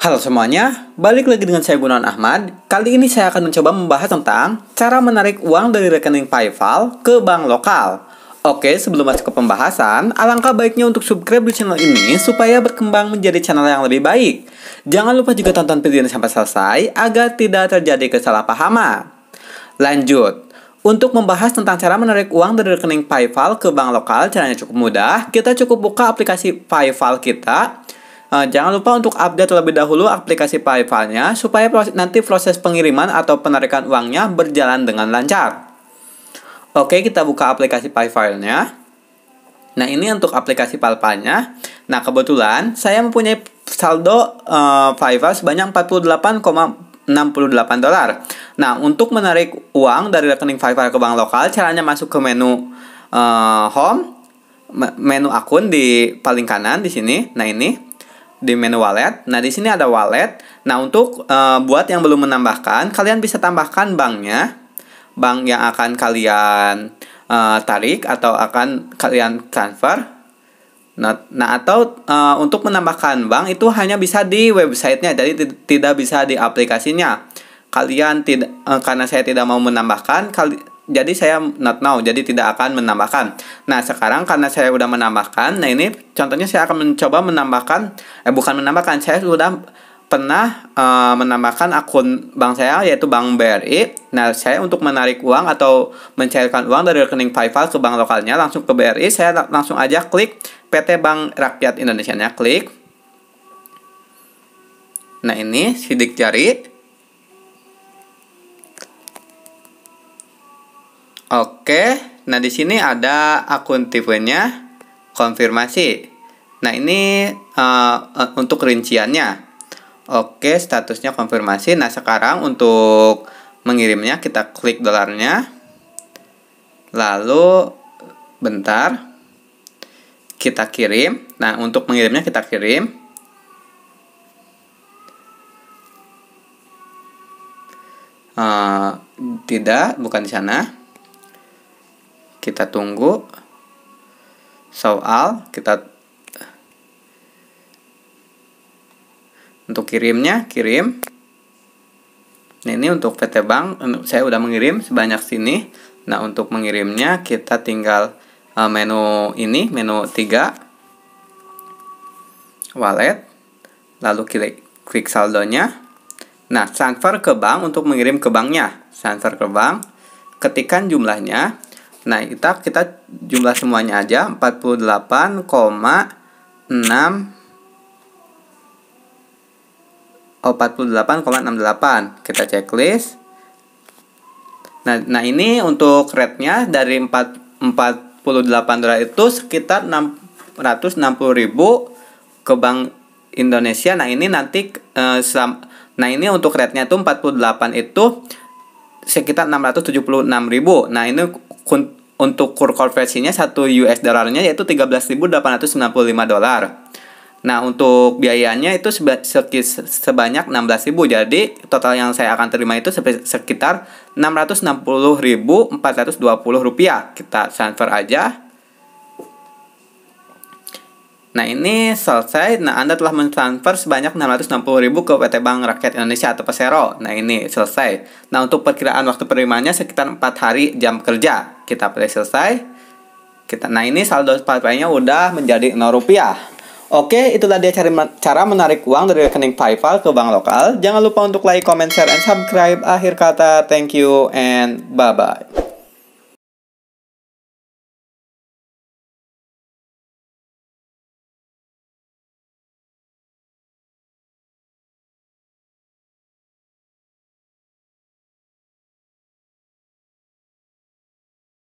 Halo semuanya, balik lagi dengan saya Gunawan Ahmad. Kali ini saya akan mencoba membahas tentang cara menarik uang dari rekening PayPal ke bank lokal. Oke, sebelum masuk ke pembahasan, alangkah baiknya untuk subscribe di channel ini supaya berkembang menjadi channel yang lebih baik. Jangan lupa juga tonton video ini sampai selesai agar tidak terjadi kesalahpahaman. Lanjut, untuk membahas tentang cara menarik uang dari rekening PayPal ke bank lokal, caranya cukup mudah. Kita cukup buka aplikasi PayPal kita. Eh, jangan lupa untuk update terlebih dahulu aplikasi paypal supaya proses, nanti proses pengiriman atau penarikan uangnya berjalan dengan lancar. Oke, kita buka aplikasi paypal Nah, ini untuk aplikasi paypal Nah, kebetulan saya mempunyai saldo uh, PayPal sebanyak 48,68 dolar. Nah, untuk menarik uang dari rekening Paypal ke bank lokal, caranya masuk ke menu uh, home, menu akun di paling kanan di sini. Nah, ini di menu wallet. Nah, di sini ada wallet. Nah, untuk uh, buat yang belum menambahkan, kalian bisa tambahkan banknya. Bank yang akan kalian uh, tarik atau akan kalian transfer. Nah, nah atau uh, untuk menambahkan bank itu hanya bisa di websitenya, jadi tidak bisa di aplikasinya kalian tidak eh, karena saya tidak mau menambahkan kali jadi saya not now jadi tidak akan menambahkan nah sekarang karena saya sudah menambahkan nah ini contohnya saya akan mencoba menambahkan eh bukan menambahkan saya sudah pernah uh, menambahkan akun bank saya yaitu bank BRI. Nah, saya untuk menarik uang atau mencairkan uang dari rekening PayPal ke bank lokalnya langsung ke BRI, saya langsung aja klik PT Bank Rakyat Indonesia-nya klik. Nah, ini sidik jari. Oke, nah di sini ada akun tipenya konfirmasi. Nah ini uh, uh, untuk rinciannya. Oke, statusnya konfirmasi. Nah sekarang untuk mengirimnya kita klik dolarnya. Lalu bentar kita kirim. Nah untuk mengirimnya kita kirim. Uh, tidak, bukan di sana kita tunggu soal kita untuk kirimnya kirim nah, ini untuk PT Bank anu, saya udah mengirim sebanyak sini nah untuk mengirimnya kita tinggal eh, menu ini menu 3 wallet lalu klik klik saldonya nah transfer ke bank untuk mengirim ke banknya transfer ke bank ketikan jumlahnya Nah, kita kita jumlah semuanya aja 48,6 oh 48,68. Kita checklist. Nah, nah ini untuk rate-nya dari 4 48 dolar itu sekitar ribu ke Bank Indonesia. Nah, ini nanti eh, selam, nah ini untuk rate-nya itu 48 itu sekitar ribu Nah, ini untuk kur konversinya 1 US dollarnya yaitu 13.895 dolar. Nah, untuk biayanya itu sebanyak 16.000. Jadi, total yang saya akan terima itu sekitar 660.420 rupiah. Kita transfer aja. Nah, ini selesai. Nah, Anda telah mentransfer sebanyak 660.000 ke PT Bank Rakyat Indonesia atau Pesero. Nah, ini selesai. Nah, untuk perkiraan waktu penerimaannya sekitar 4 hari jam kerja kita pilih selesai kita nah ini saldo paypal udah menjadi 0 rupiah Oke, itulah dia cara, cara menarik uang dari rekening PayPal ke bank lokal. Jangan lupa untuk like, comment, share, and subscribe. Akhir kata, thank you and bye-bye.